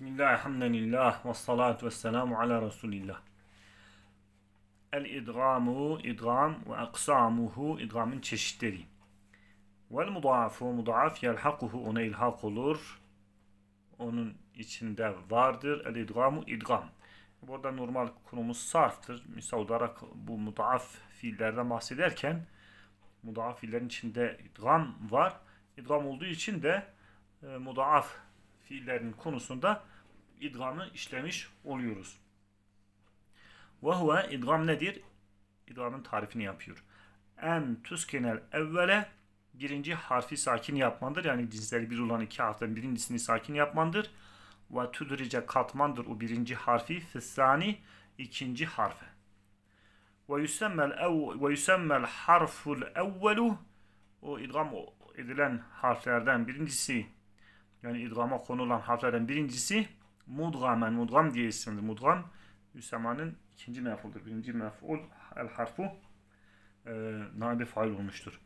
Bismillahirrahmanirrahim. Ve salatu ve selamu ala Resulillah. El idgamu idgam ve aksamuhu idgamın çeşitleri. Vel mudaafu mudaaf yelhakuhu ona ilhak olur. Onun içinde vardır. El idgamu idgam. Burada normal konumuz sarftır. Misal olarak bu mudaaf fiillerden bahsederken mudaaf fiillerin içinde idgam var. İdgam olduğu için de e, mudaaf fiillerinin konusunda idgamı işlemiş oluyoruz. Ve huve idgam nedir? İdgamın tarifini yapıyor. En tüskenel evvele birinci harfi sakin yapmandır. Yani cinsleri bir olan iki harften birincisini sakin yapmandır. Ve tüdrice katmandır o birinci harfi. Fissani ikinci harfe. Ve yüsemmel, ev, ve yüsemmel harful evvelu o idgam edilen harflerden birincisi yani idgama konulan harflerden birincisi mudgamen. Mudgam diye isimdir. Mudgam Üsema'nın ikinci mefuldur. Birinci meful el harfu e, nabi fail olmuştur.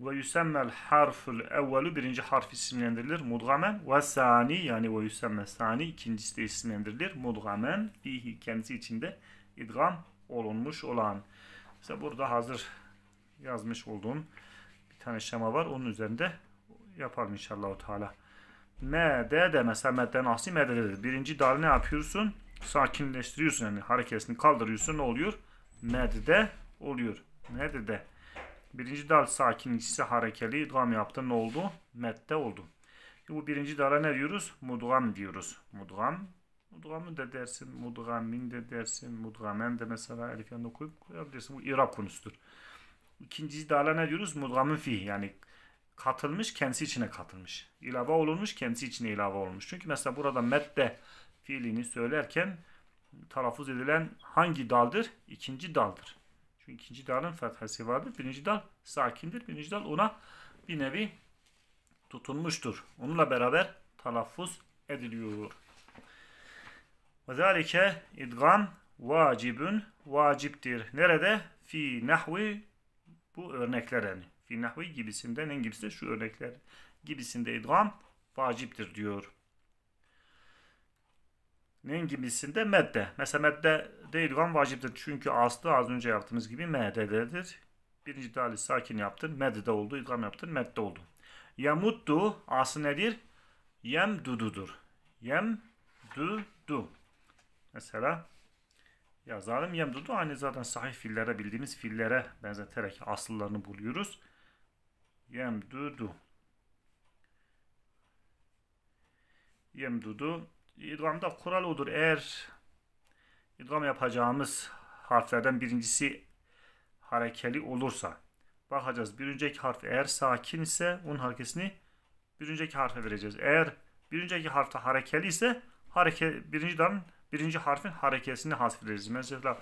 Ve yüsemmel harful evvelu birinci harf isimlendirilir mudgamen. Ve sani yani ve yüsemmel sani ikincisi de isimlendirilir mudgamen. Fihi kendisi içinde idgam olunmuş olan. Mesela burada hazır yazmış olduğum bir tane şema var. Onun üzerinde yapalım inşallah. Teala. MD de mesela M'den asli M'dedir. Birinci dal ne yapıyorsun? Sakinleştiriyorsun yani hareketini kaldırıyorsun ne oluyor? M'de oluyor. M'de. Birinci dal sakin, ikisi harekeli. Idgam yaptı ne oldu? Mette oldu. E bu birinci dala ne diyoruz? Mudgam diyoruz. Mudgam. Mudgamı da dersin, mudgamin de dersin, mudgamen de mesela elif yanına koyup koyabilirsin. Bu İrab konusudur. İkinci dala ne diyoruz? Mudgamın fihi yani katılmış kendisi içine katılmış. İlave olunmuş kendisi içine ilave olmuş. Çünkü mesela burada medde fiilini söylerken telaffuz edilen hangi daldır? İkinci daldır. Çünkü ikinci dalın fethesi vardır. Birinci dal sakindir. Birinci dal ona bir nevi tutunmuştur. Onunla beraber telaffuz ediliyor. Ve zalike idgam vacibün vaciptir. Nerede? Fi nahvi bu örnekler yani fi nahvi gibisinden en gibisi de şu örnekler gibisinde idgam vaciptir diyor. Nen gibisinde medde. Mesela medde de idgam vaciptir. Çünkü aslı az önce yaptığımız gibi meddededir. Birinci dali sakin yaptın. Meddede oldu. idgam yaptın. Medde oldu. Yamuddu aslı nedir? Yemdududur. Yemdudu. Mesela yazalım. Yemdudu aynı zaten sahih fillere bildiğimiz fillere benzeterek asıllarını buluyoruz. Yemdudu. Yemdudu. İdgamda kural odur. Eğer idgam yapacağımız harflerden birincisi harekeli olursa bakacağız. Bir önceki harf eğer sakin ise onun harekesini bir önceki harfe vereceğiz. Eğer bir önceki harfte harekeli ise hareke, birinci, dan, birinci harfin harekesini hasf Mesela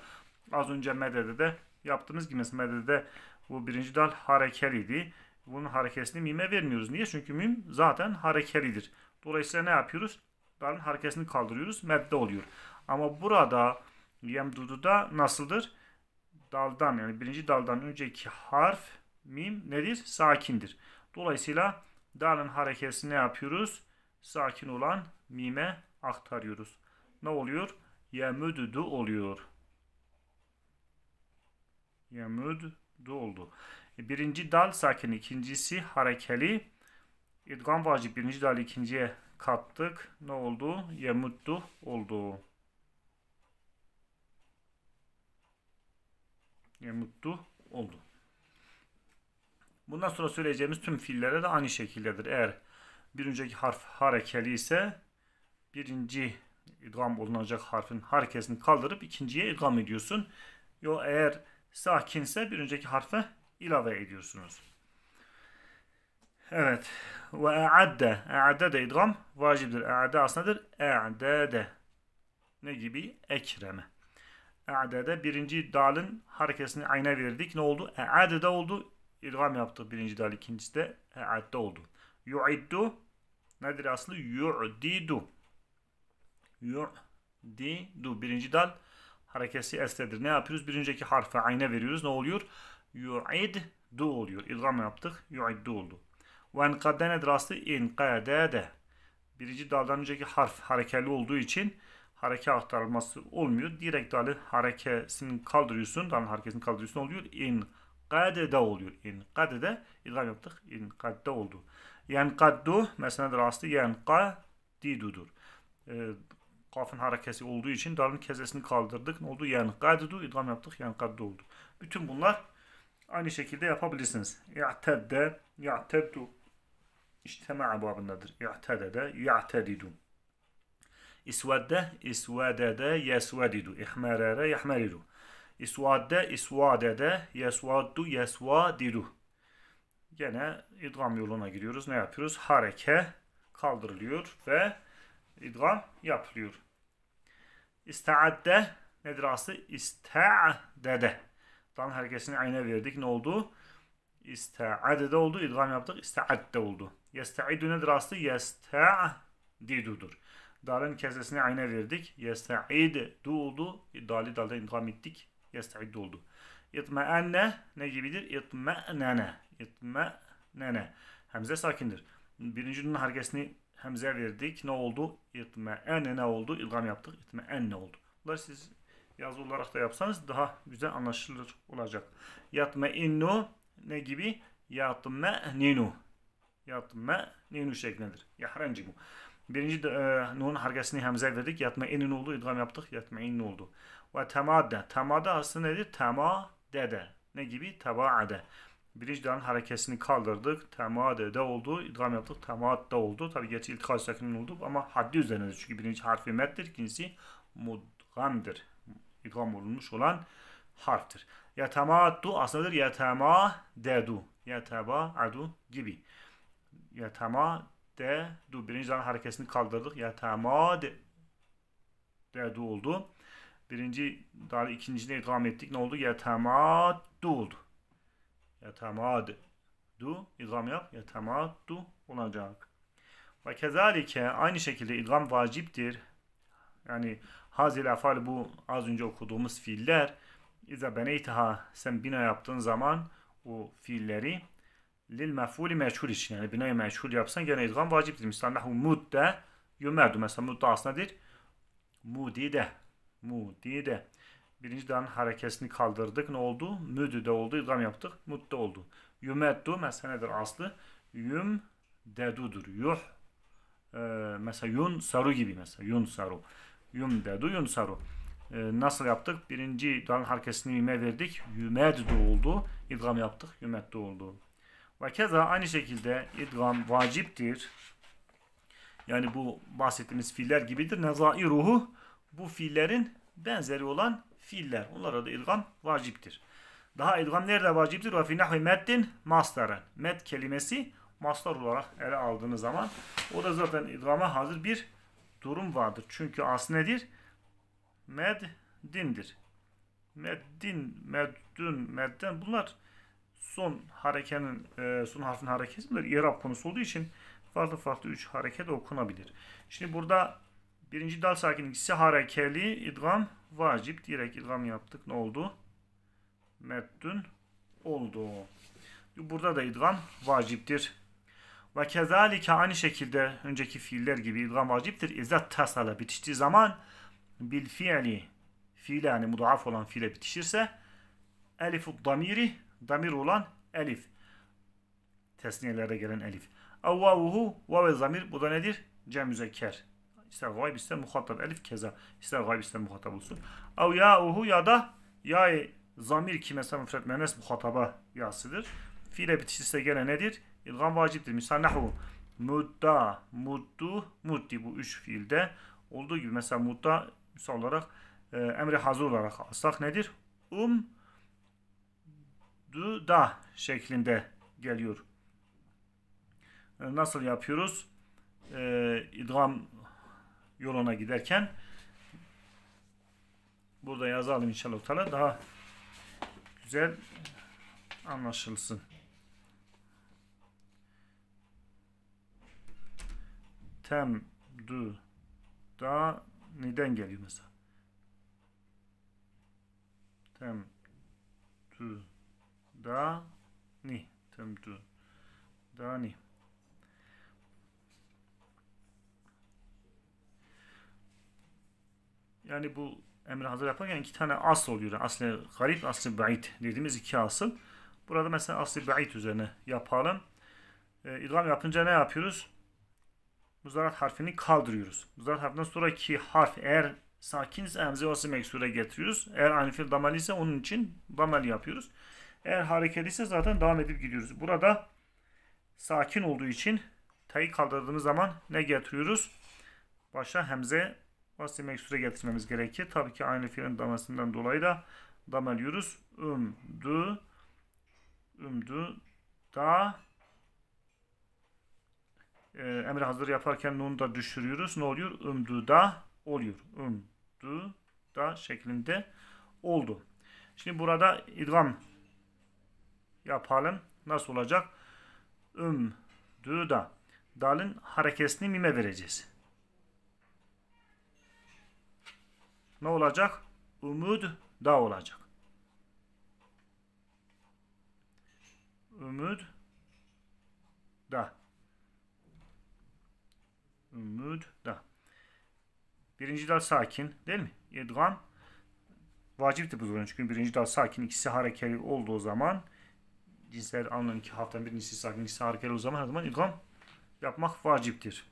az önce medede de yaptığımız gibi mesela medede bu birinci dal harekeliydi. Bunun harekesini mime vermiyoruz. Niye? Çünkü mim zaten harekelidir. Dolayısıyla ne yapıyoruz? Dalın harekesini kaldırıyoruz. Medde oluyor. Ama burada yemdududa nasıldır? Daldan yani birinci daldan önceki harf mim nedir? Sakindir. Dolayısıyla dalın harekesini ne yapıyoruz? Sakin olan mime aktarıyoruz. Ne oluyor? Yemüdüdü oluyor. Yemüdüdü oldu. Birinci dal sakin, ikincisi harekeli. İdgam vacip birinci dal ikinciye kattık. Ne oldu? Yemuttu oldu. Yemuttu oldu. Bundan sonra söyleyeceğimiz tüm fiillere de aynı şekildedir. Eğer bir önceki harf harekeli ise birinci idgam olunacak harfin harekesini kaldırıp ikinciye idgam ediyorsun. Yo eğer sakinse bir önceki harfe ilave ediyorsunuz. Evet. Ve e'adde. E'adde de idgam vacibdir. E'adde aslındadır. E'adde de. Ne gibi? Ekreme. E'adede birinci dalın harekesini ayna verdik. Ne oldu? de oldu. İdgam yaptı birinci dal. ikincisi de e'adde oldu. Yu'iddu. Nedir aslı? Yu'didu. Yu'didu. Birinci dal harekesi esnedir. Ne yapıyoruz? Birinciki harfe ayna veriyoruz. Ne oluyor? yu'iddu oluyor. İlgam yaptık. Yu'iddu oldu. Ve enkadde nedir aslı? de Birinci daldan önceki harf harekeli olduğu için hareke aktarılması olmuyor. Direkt dalı harekesini kaldırıyorsun. Dalın harekesini kaldırıyorsun oluyor. de oluyor. de ilgam yaptık. de oldu. Yenkaddu mesela aslı yenkadidudur. E, ee, kafın harekesi olduğu için dalın kezesini kaldırdık. Ne oldu? Yenkadidu idgam yaptık. Yenkaddu oldu. Bütün bunlar aynı şekilde yapabilirsiniz. İ'tedde, i'teddu. İçtema babındadır. İ'tedede, i'tedidu. İsvedde, isvedede, yesvedidu. İhmerere, yahmeridu. İsvadde, isvadede, yesvaddu, yesvadidu. Gene idgam yoluna giriyoruz. Ne yapıyoruz? Hareke kaldırılıyor ve idgam yapılıyor. İsta'adde nedir aslı? İsta'dede. Tam harekesini ayna verdik. Ne oldu? İsta'adede oldu. İdgam yaptık. İsta'adde oldu. Yesta'idu nedir aslı? Yesta'didudur. Dalın kesesine ayna verdik. Yesta'idu oldu. Dali dalda idgam ettik. Yesta'iddu oldu. İtma'anne ne gibidir? İtma'nene. İtma'nene. Hemze sakindir. Birinci nunun harekesini hemze verdik. Ne oldu? İtma'enne oldu. İdgam yaptık. İtma'enne oldu. Bunlar siz yazı olarak da yapsanız daha güzel anlaşılır olacak. Yatme innu ne gibi? Yatme ninu. Yatme ninu şeklindedir. Yahrencibu. Birinci e, nun hargesini hemze verdik. Yatme inin oldu. İdgam yaptık. Yatme inin oldu. Ve temadde. Temada aslında nedir? Temadede. Ne gibi? Tebaade. Birinci dan harekesini kaldırdık. Temadede oldu. İdgam yaptık. Temadde oldu. Tabi geçi iltikaz sakinin oldu ama haddi üzerinde Çünkü birinci harfi mettir. ikincisi mudgamdır idgam olunmuş olan harftir. du aslındadır. Yetema dedu. Yeteba adu gibi. Yetema dedu. Birinci zaman harekesini kaldırdık. Yetema de, dedu oldu. Birinci daha ikincide idgam ettik. Ne oldu? du oldu. du İdgam yap. du olacak. Ve kezalike aynı şekilde idgam vaciptir. Yani hazil afal bu az önce okuduğumuz fiiller İza beneytaha sen bina yaptığın zaman o fiilleri lil mef'uli meçhul için yani binayı meçhul yapsan gene idgam vaciptir. Mesela nahu mudde yumerdu. Mesela mudde aslında nedir? Mudide. Mudide. Birinci dan harekesini kaldırdık. Ne oldu? Müdü de oldu. idgam yaptık. Mudde oldu. Yumeddu. Mesela nedir aslı? Yum dedudur. Yuh. Ee, mesela yun saru gibi mesela. Yun saru yumdedu yunsaru. E, ee, nasıl yaptık? Birinci dan hareketini yüme verdik. Yümeddu oldu. İdgam yaptık. Yümeddu oldu. Ve keza aynı şekilde idgam vaciptir. Yani bu bahsettiğimiz fiiller gibidir. Nezai ruhu bu fiillerin benzeri olan fiiller. Onlara da idgam vaciptir. Daha idgam nerede vaciptir? Ve finahvi meddin mastaren. Med kelimesi mastar olarak ele aldığınız zaman o da zaten idgama hazır bir durum vardır. Çünkü as nedir? Med dindir. Meddindir. Meddin, meddün, medden bunlar son harekenin, e, son harfin hareketi bunlar konusu olduğu için farklı farklı üç hareket okunabilir. Şimdi burada birinci dal sakin ikisi harekeli idgam vacip. Direkt idgam yaptık. Ne oldu? Meddün oldu. Burada da idgam vaciptir ve kezalike aynı şekilde önceki fiiller gibi idgam vaciptir. İzzet tasala bitiştiği zaman bil fiili fiile yani mudaaf olan fiile bitişirse elifu damiri damir olan elif tesniyelerde gelen elif. Avvavuhu ve zamir bu da nedir? Cem müzekker. İster gayb ister muhatap elif keza. İster gayb ister muhatap olsun. Av ya'uhu ya da ya zamir ki mesela müfret mühennes muhataba yasıdır. Fiile bitişirse gene nedir? İdgam vaciptir. Misal nahu mudda, muddu, muddi bu üç fiilde olduğu gibi mesela mudda misal olarak e, emri hazır olarak alsak nedir? Um du da şeklinde geliyor. E, nasıl yapıyoruz? E, idgam yoluna giderken burada yazalım inşallah daha güzel anlaşılsın. Tem, du, da neden geliyor mesela? Tem, du, da, ni. Tem, du, da, ni. Yani bu emri hazır yaparken iki tane asıl oluyor. Aslı garip, aslı bait dediğimiz iki asıl. Burada mesela aslı bait üzerine yapalım. E, idgam yapınca ne yapıyoruz? muzarat harfini kaldırıyoruz. Muzarat harfinden sonraki harf eğer sakinse emzivası meksure getiriyoruz. Eğer anifil damal ise onun için damal yapıyoruz. Eğer hareket ise zaten devam edip gidiyoruz. Burada sakin olduğu için t'yi kaldırdığımız zaman ne getiriyoruz? Başa hemze vasıya meksure getirmemiz gerekir. Tabii ki aynı fiilin damasından dolayı da damalıyoruz. Ümdü, ümdü, da, e, emir hazır yaparken nunu da düşürüyoruz. Ne oluyor? Ümdü da oluyor. Ümdü da şeklinde oldu. Şimdi burada idgam yapalım. Nasıl olacak? Ümdü da. Dalın harekesini mime vereceğiz. Ne olacak? Umud da olacak. Umud da müdda. Birinci dal sakin değil mi? İdgam vaciptir bu zorun. Çünkü birinci dal sakin ikisi harekeli olduğu zaman cinsel anlamın ki haftanın birincisi sakin ikisi harekeli olduğu zaman her zaman idgam yapmak vaciptir.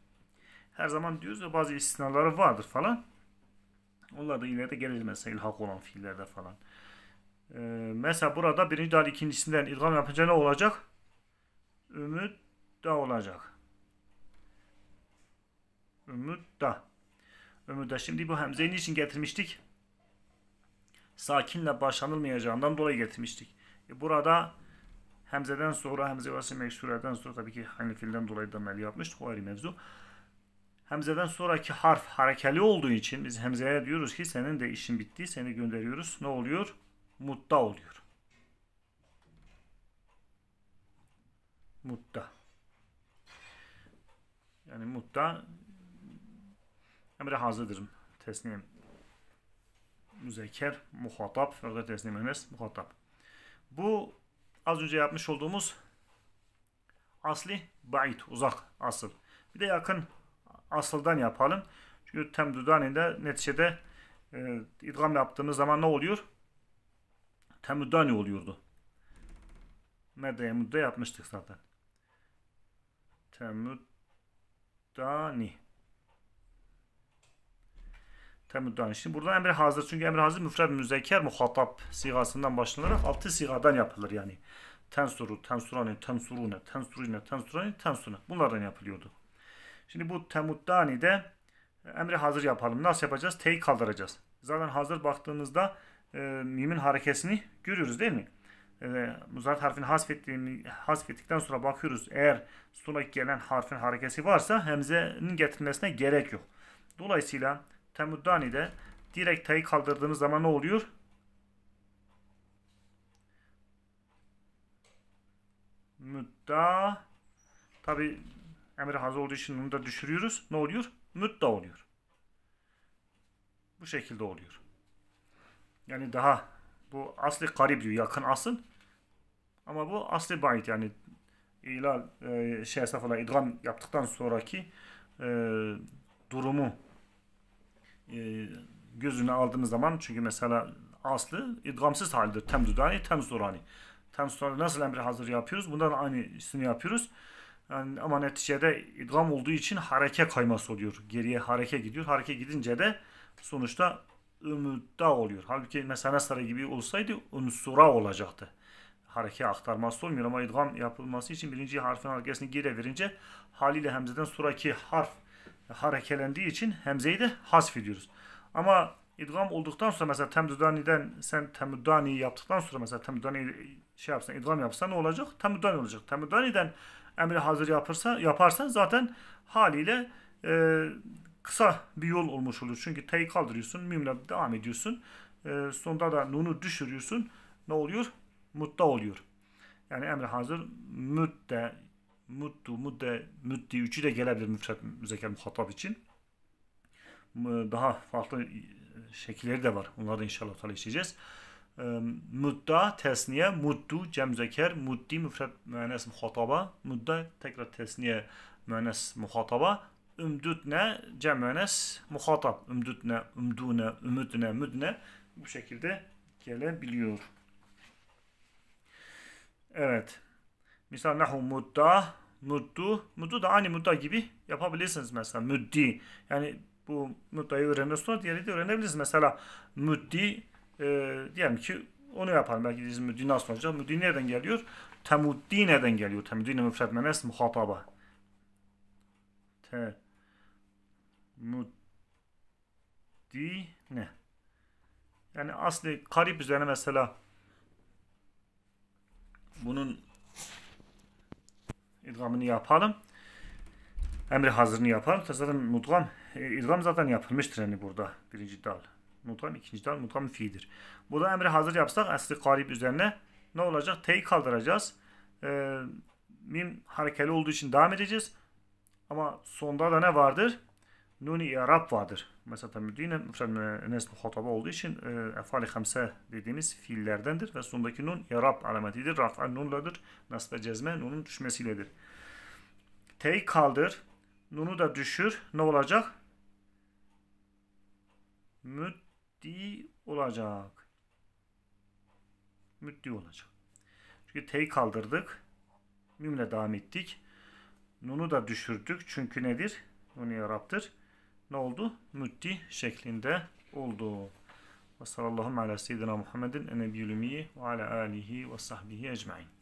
Her zaman diyoruz ya bazı istisnaları vardır falan. Onlar da ileride gelir mesela ilhak olan fiillerde falan. Ee, mesela burada birinci dal ikincisinden idgam yapınca ne olacak? Ümit da olacak. Ümüdda. Ümüdda. Şimdi bu hemzeyi niçin getirmiştik? Sakinle başlanılmayacağından dolayı getirmiştik. E burada hemzeden sonra hemze vası meşhureden sonra tabii ki aynı filden dolayı da mel yapmıştık. O ayrı mevzu. Hemzeden sonraki harf harekeli olduğu için biz hemzeye diyoruz ki senin de işin bitti. Seni gönderiyoruz. Ne oluyor? Mutta oluyor. Mutta. Yani mutta Emre hazırdır. Teslim. Müzekker, muhatap. Orada teslim enes, muhatap. Bu az önce yapmış olduğumuz asli ba'it, uzak asıl. Bir de yakın asıldan yapalım. Çünkü temdudani'de neticede e, idgam yaptığımız zaman ne oluyor? Temudani oluyordu. Medya'ya mudda yapmıştık zaten. Temudani. Temmü danışın. Buradan emri hazır. Çünkü emri hazır müfred müzekker muhatap sigasından başlanarak altı sigadan yapılır yani. Tensuru, tensurane, tensurune, tensurine, tensurane, tensune. Bunlardan yapılıyordu. Şimdi bu temuddani de emri hazır yapalım. Nasıl yapacağız? T'yi kaldıracağız. Zaten hazır baktığımızda e, mimin harekesini görüyoruz değil mi? E, muzarif harfini hasfettiğini, hasfettikten sonra bakıyoruz. Eğer sonraki gelen harfin hareketi varsa hemzenin getirilmesine gerek yok. Dolayısıyla Temuddani'de direkt tayı kaldırdığımız zaman ne oluyor? Müdda tabi emri hazır olduğu için bunu da düşürüyoruz. Ne oluyor? Müdda oluyor. Bu şekilde oluyor. Yani daha bu asli karib diyor. Yakın asıl. Ama bu asli bayit yani ilal e, şey safhada idgam yaptıktan sonraki e, durumu e, ee, gözüne aldığınız zaman çünkü mesela aslı idgamsız haldir. Temdudani, temsurani. Temsurani nasıl emri hazır yapıyoruz? Bundan aynısını yapıyoruz. Yani ama neticede idgam olduğu için hareke kayması oluyor. Geriye hareke gidiyor. Hareke gidince de sonuçta ümüdda oluyor. Halbuki mesela sarı gibi olsaydı unsura olacaktı. Hareke aktarması olmuyor ama idgam yapılması için birinci harfin harekesini geri verince haliyle hemzeden suraki harf harekelendiği için hemzeyi de hasf ediyoruz. Ama idgam olduktan sonra mesela temdudani'den sen temudani yaptıktan sonra mesela temudani şey yapsan idgam yapsan ne olacak? Temudani olacak. Temudani'den emri hazır yaparsa yaparsan zaten haliyle e, kısa bir yol olmuş olur. Çünkü t'yi kaldırıyorsun, mimle devam ediyorsun. E, sonunda da nunu düşürüyorsun. Ne oluyor? Mutta oluyor. Yani emri hazır mütte muttu, mudde, mütti üçü de gelebilir müfret müzekker muhatap için. Daha farklı e, şekilleri de var. Onları da inşallah tabi işleyeceğiz. E, mudda, tesniye, muttu, cem zeker, muddi, müfret müennes muhataba, mudda, tekrar tesniye, müennes muhataba, ümdütne, cem müennes muhatap, ümdütne, ümdüne, ümdüne müdne bu şekilde gelebiliyor. Evet. Mesela nahu mudda, muddu. Muddu da aynı mudda gibi yapabilirsiniz mesela. Müddi. Yani bu muddayı öğrenme sonra diğeri de öğrenebiliriz. Mesela müddi e, diyelim ki onu yapalım. Belki diyeceğiz müddi nasıl olacak? Müddi nereden geliyor? Temuddi nereden geliyor? Temuddi ne müfred menes muhataba. Te muddi ne? Yani asli karip üzerine mesela idgamını yapalım. Emri hazırını yapalım. Zaten mudgam, e, idgam zaten yapılmıştır yani burada. Birinci dal. Mudgam, ikinci dal, mudgam Bu da emri hazır yapsak asli karib üzerine ne olacak? T'yi kaldıracağız. E, mim harekeli olduğu için devam edeceğiz. Ama sonda da ne vardır? Nuni i'rab vardır mesata müdine nes muhataba olduğu için e, efali hamse dediğimiz fiillerdendir ve sondaki nun yarab alametidir. Raf'a nunladır. Nas ve cezme nunun düşmesiyledir. T'yi kaldır. Nunu da düşür. Ne olacak? Müddi olacak. Müddi olacak. Çünkü T'yi kaldırdık. Mimle devam ettik. Nunu da düşürdük. Çünkü nedir? Nunu yaraptır ne oldu? Müddi şeklinde oldu. Ve sallallahu ala seyyidina Muhammedin enebiyyülümiyi ve ala alihi ve sahbihi ecmain.